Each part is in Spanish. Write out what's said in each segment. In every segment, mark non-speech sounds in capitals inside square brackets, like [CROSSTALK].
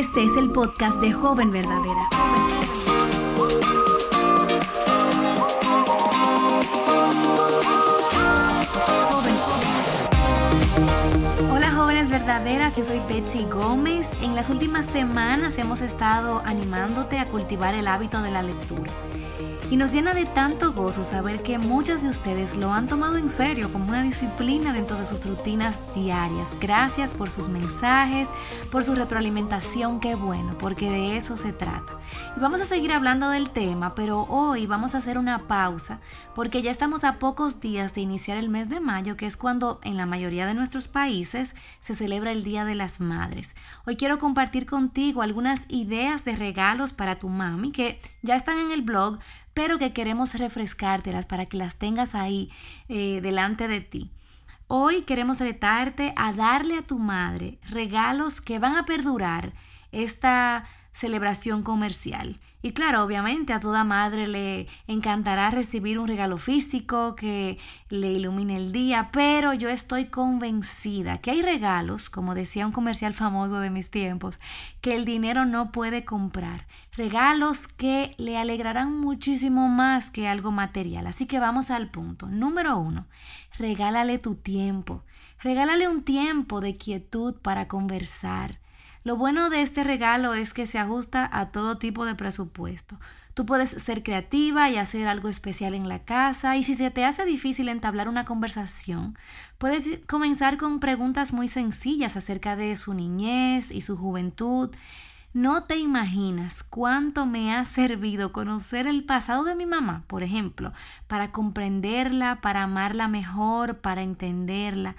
Este es el podcast de Joven Verdadera. Hola, jóvenes verdaderas, yo soy Betsy Gómez. En las últimas semanas hemos estado animándote a cultivar el hábito de la lectura y nos llena de tanto gozo saber que muchas de ustedes lo han tomado en serio como una disciplina dentro de sus rutinas diarias. Gracias por sus mensajes, por su retroalimentación, qué bueno, porque de eso se trata. Y vamos a seguir hablando del tema, pero hoy vamos a hacer una pausa porque ya estamos a pocos días de iniciar el mes de mayo, que es cuando en la mayoría de nuestros países se celebra el Día de las Madres. Hoy quiero compartir contigo algunas ideas de regalos para tu mami que ya están en el blog, pero que queremos refrescártelas para que las tengas ahí eh, delante de ti. Hoy queremos retarte a darle a tu madre regalos que van a perdurar esta celebración comercial. Y claro, obviamente a toda madre le encantará recibir un regalo físico que le ilumine el día, pero yo estoy convencida que hay regalos, como decía un comercial famoso de mis tiempos, que el dinero no puede comprar. Regalos que le alegrarán muchísimo más que algo material. Así que vamos al punto. Número uno, regálale tu tiempo. Regálale un tiempo de quietud para conversar lo bueno de este regalo es que se ajusta a todo tipo de presupuesto. Tú puedes ser creativa y hacer algo especial en la casa y si se te hace difícil entablar una conversación, puedes comenzar con preguntas muy sencillas acerca de su niñez y su juventud. No te imaginas cuánto me ha servido conocer el pasado de mi mamá, por ejemplo, para comprenderla, para amarla mejor, para entenderla.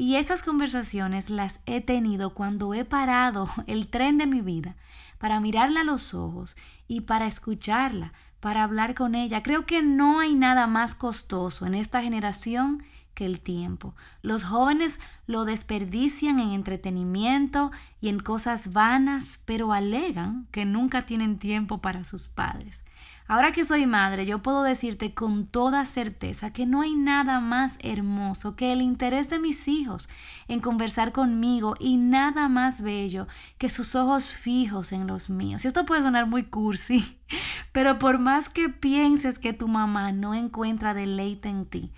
Y esas conversaciones las he tenido cuando he parado [LAUGHS] el tren de mi vida para mirarla a los ojos y para escucharla, para hablar con ella. Creo que no hay nada más costoso en esta generación que el tiempo. Los jóvenes lo desperdician en entretenimiento y en cosas vanas, pero alegan que nunca tienen tiempo para sus padres. Ahora que soy madre, yo puedo decirte con toda certeza que no hay nada más hermoso que el interés de mis hijos en conversar conmigo y nada más bello que sus ojos fijos en los míos. Y esto puede sonar muy cursi, [LAUGHS] pero por más que pienses que tu mamá no encuentra deleite en ti,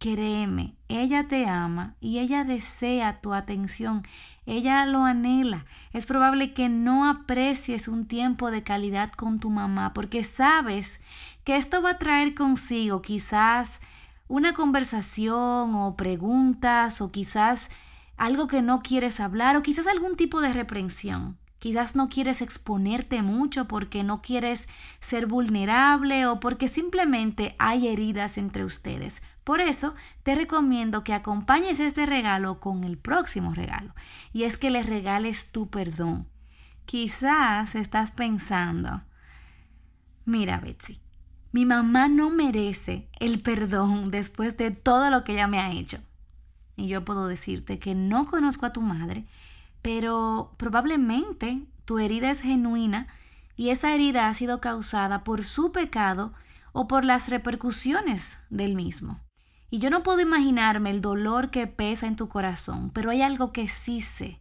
créeme, ella te ama y ella desea tu atención ella lo anhela. Es probable que no aprecies un tiempo de calidad con tu mamá porque sabes que esto va a traer consigo quizás una conversación o preguntas o quizás algo que no quieres hablar o quizás algún tipo de reprensión. Quizás no quieres exponerte mucho porque no quieres ser vulnerable o porque simplemente hay heridas entre ustedes. Por eso te recomiendo que acompañes este regalo con el próximo regalo, y es que le regales tu perdón. Quizás estás pensando, mira Betsy, mi mamá no merece el perdón después de todo lo que ella me ha hecho. Y yo puedo decirte que no conozco a tu madre pero probablemente tu herida es genuina y esa herida ha sido causada por su pecado o por las repercusiones del mismo. Y yo no puedo imaginarme el dolor que pesa en tu corazón, pero hay algo que sí sé.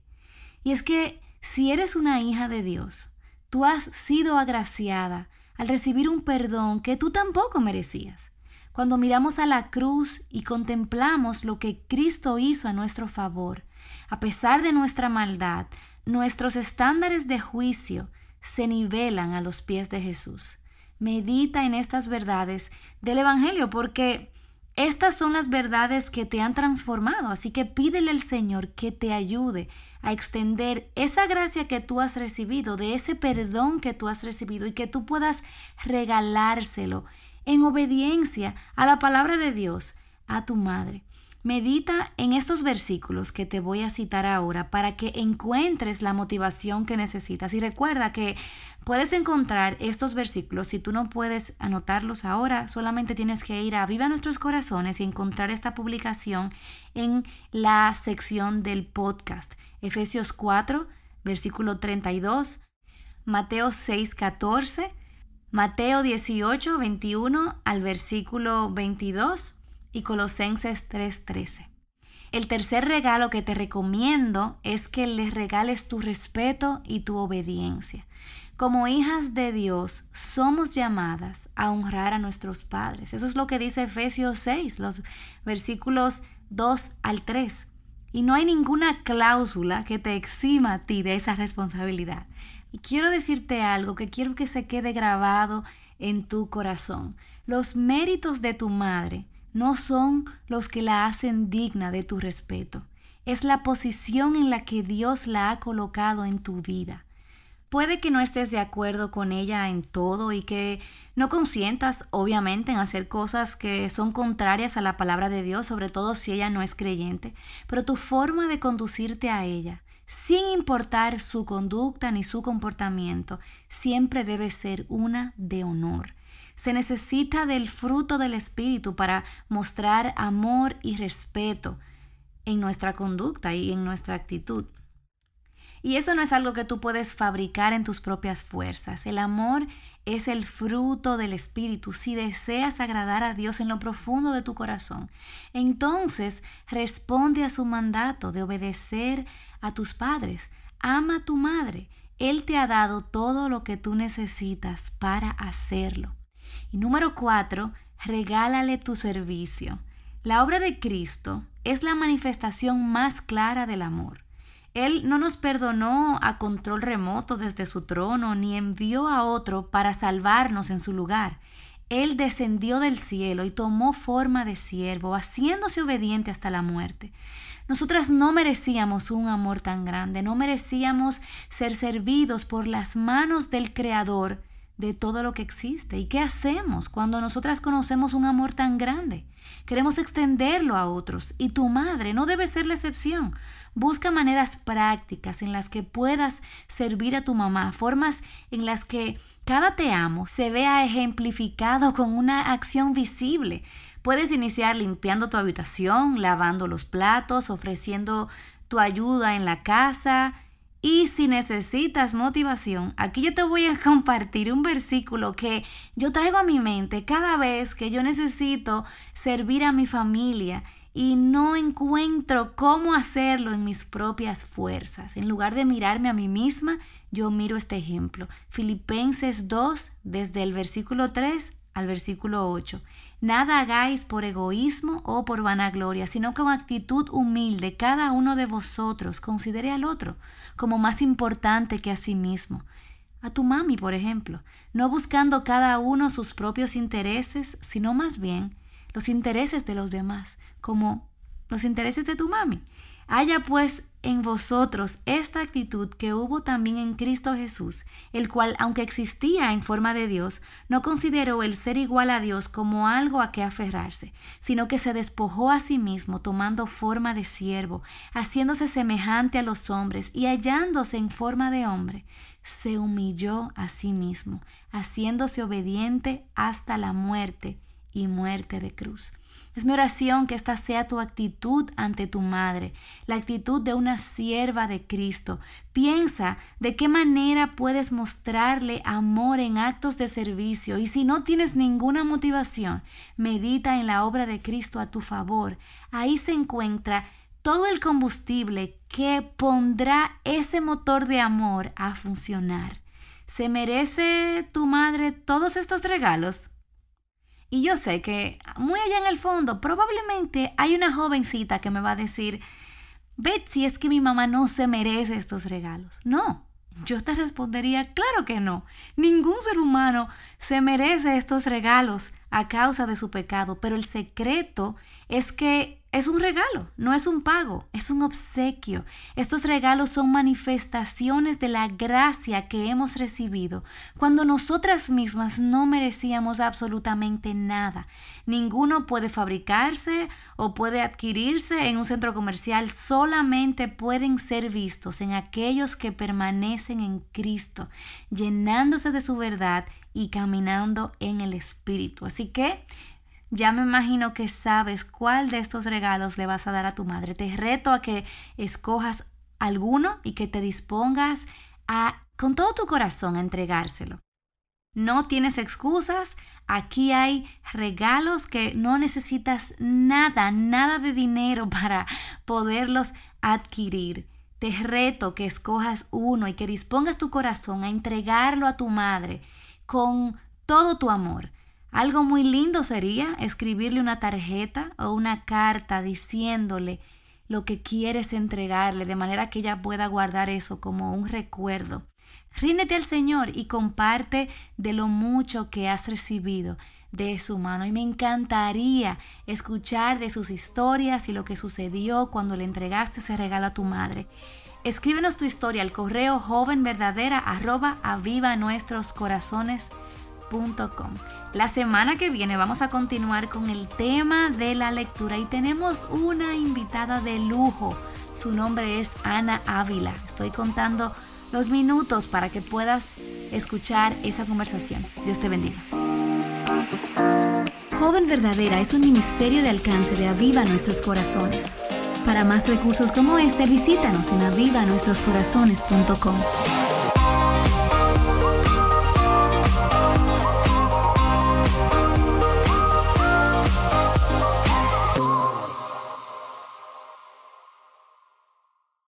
Y es que si eres una hija de Dios, tú has sido agraciada al recibir un perdón que tú tampoco merecías. Cuando miramos a la cruz y contemplamos lo que Cristo hizo a nuestro favor, a pesar de nuestra maldad, nuestros estándares de juicio se nivelan a los pies de Jesús. Medita en estas verdades del Evangelio porque estas son las verdades que te han transformado, así que pídele al Señor que te ayude a extender esa gracia que tú has recibido, de ese perdón que tú has recibido y que tú puedas regalárselo en obediencia a la palabra de Dios, a tu madre. Medita en estos versículos que te voy a citar ahora para que encuentres la motivación que necesitas. Y recuerda que puedes encontrar estos versículos. Si tú no puedes anotarlos ahora, solamente tienes que ir a Viva Nuestros Corazones y encontrar esta publicación en la sección del podcast. Efesios 4, versículo 32, Mateo 6, 14, Mateo 18, 21 al versículo 22 y Colosenses 3:13. El tercer regalo que te recomiendo es que les regales tu respeto y tu obediencia. Como hijas de Dios, somos llamadas a honrar a nuestros padres. Eso es lo que dice Efesios 6, los versículos 2 al 3. Y no hay ninguna cláusula que te exima a ti de esa responsabilidad. Y quiero decirte algo que quiero que se quede grabado en tu corazón. Los méritos de tu madre no son los que la hacen digna de tu respeto. Es la posición en la que Dios la ha colocado en tu vida. Puede que no estés de acuerdo con ella en todo y que no consientas, obviamente, en hacer cosas que son contrarias a la palabra de Dios, sobre todo si ella no es creyente, pero tu forma de conducirte a ella, sin importar su conducta ni su comportamiento, siempre debe ser una de honor. Se necesita del fruto del Espíritu para mostrar amor y respeto en nuestra conducta y en nuestra actitud. Y eso no es algo que tú puedes fabricar en tus propias fuerzas. El amor es el fruto del Espíritu. Si deseas agradar a Dios en lo profundo de tu corazón, entonces responde a su mandato de obedecer a tus padres. Ama a tu madre. Él te ha dado todo lo que tú necesitas para hacerlo. Y número cuatro, regálale tu servicio. La obra de Cristo es la manifestación más clara del amor. Él no nos perdonó a control remoto desde su trono, ni envió a otro para salvarnos en su lugar. Él descendió del cielo y tomó forma de siervo, haciéndose obediente hasta la muerte. Nosotras no merecíamos un amor tan grande, no merecíamos ser servidos por las manos del Creador de todo lo que existe. ¿Y qué hacemos cuando nosotras conocemos un amor tan grande? Queremos extenderlo a otros y tu madre no debe ser la excepción. Busca maneras prácticas en las que puedas servir a tu mamá, formas en las que cada te amo se vea ejemplificado con una acción visible. Puedes iniciar limpiando tu habitación, lavando los platos, ofreciendo tu ayuda en la casa, y si necesitas motivación, aquí yo te voy a [LAUGHS] compartir un versículo que yo traigo a mi mente cada vez que yo necesito servir a mi familia y no encuentro cómo hacerlo en mis propias fuerzas. En lugar de mirarme a mí misma, yo miro este ejemplo. Filipenses 2, desde el versículo 3 al versículo 8. Nada hagáis por egoísmo o por vanagloria, sino con actitud humilde cada uno de vosotros considere al otro como más importante que a sí mismo. A tu mami, por ejemplo, no buscando cada uno sus propios intereses, sino más bien los intereses de los demás, como los intereses de tu mami. Haya pues en vosotros esta actitud que hubo también en Cristo Jesús, el cual, aunque existía en forma de Dios, no consideró el ser igual a Dios como algo a que aferrarse, sino que se despojó a sí mismo tomando forma de siervo, haciéndose semejante a los hombres y hallándose en forma de hombre, se humilló a sí mismo, haciéndose obediente hasta la muerte y muerte de cruz. Es mi oración que esta sea tu actitud ante tu madre, la actitud de una sierva de Cristo. Piensa de qué manera puedes mostrarle amor en actos de servicio y si no tienes ninguna motivación, medita en la obra de Cristo a tu favor. Ahí se encuentra todo el combustible que pondrá ese motor de amor a funcionar. ¿Se merece tu madre todos estos regalos? Y yo sé que muy allá en el fondo probablemente hay una jovencita que me va a decir, Betsy, es que mi mamá no se merece estos regalos. No, yo te respondería, claro que no. Ningún ser humano se merece estos regalos a causa de su pecado, pero el secreto es que es un regalo, no es un pago, es un obsequio. Estos regalos son manifestaciones de la gracia que hemos recibido cuando nosotras mismas no merecíamos absolutamente nada. Ninguno puede fabricarse o puede adquirirse en un centro comercial, solamente pueden ser vistos en aquellos que permanecen en Cristo, llenándose de su verdad y caminando en el Espíritu. Así que ya me imagino que sabes cuál de estos regalos le vas a dar a tu madre. Te reto a que escojas alguno y que te dispongas a, con todo tu corazón, a entregárselo. No tienes excusas, aquí hay regalos que no necesitas nada, nada de dinero [LAUGHS] para poderlos adquirir. Te reto que escojas uno y que dispongas tu corazón a entregarlo a tu madre con todo tu amor. Algo muy lindo sería escribirle una tarjeta o una carta diciéndole lo que quieres entregarle, de manera que ella pueda guardar eso como un recuerdo. Ríndete al Señor y comparte de lo mucho que has recibido de su mano. Y me encantaría escuchar de sus historias y lo que sucedió cuando le entregaste ese regalo a tu madre. Escríbenos tu historia al correo jovenverdadera@avivanuestroscorazones.com. La semana que viene vamos a continuar con el tema de la lectura y tenemos una invitada de lujo. Su nombre es Ana Ávila. Estoy contando los minutos para que puedas escuchar esa conversación. Dios te bendiga. Joven Verdadera es un ministerio de alcance de Aviva Nuestros Corazones. Para más recursos como este, visítanos en arribanuestroscorazones.com.